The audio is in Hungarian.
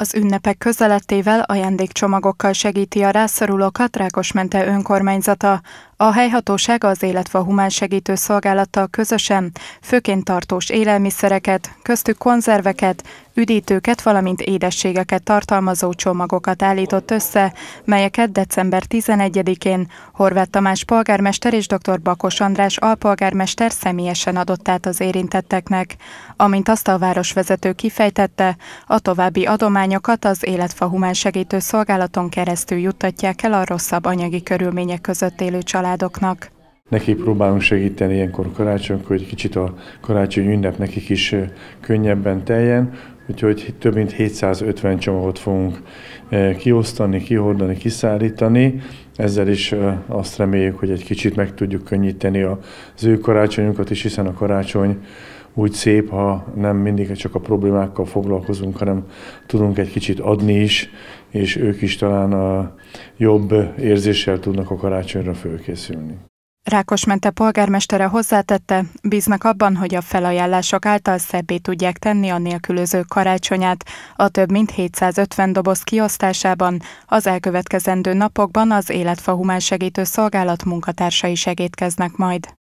Az ünnepek közeletével ajándékcsomagokkal segíti a rászorulókat Rákosmente önkormányzata. A helyhatóság az Életva Humán Segítő Szolgálattal közösen főként tartós élelmiszereket, köztük konzerveket, üdítőket, valamint édességeket tartalmazó csomagokat állított össze, melyeket december 11-én Horváth Tamás polgármester és dr. Bakos András alpolgármester személyesen adott át az érintetteknek. Amint azt a városvezető kifejtette, a további adományokat az Életfa Humán Segítő Szolgálaton keresztül juttatják el a rosszabb anyagi körülmények között élő család családoknak. Neki próbálunk segíteni ilyenkor karácsonykor, hogy kicsit a karácsony ünnep nekik is könnyebben teljen, úgyhogy több mint 750 csomagot fogunk kiosztani, kihordani, kiszállítani. Ezzel is azt reméljük, hogy egy kicsit meg tudjuk könnyíteni az ő karácsonyunkat is, hiszen a karácsony úgy szép, ha nem mindig csak a problémákkal foglalkozunk, hanem tudunk egy kicsit adni is, és ők is talán a jobb érzéssel tudnak a karácsonyra fölkészülni. Rákosmente polgármestere hozzátette, bíznak abban, hogy a felajánlások által szebbé tudják tenni a nélkülözők karácsonyát. A több mint 750 doboz kiosztásában az elkövetkezendő napokban az Életfahumán Segítő Szolgálat munkatársai segítkeznek majd.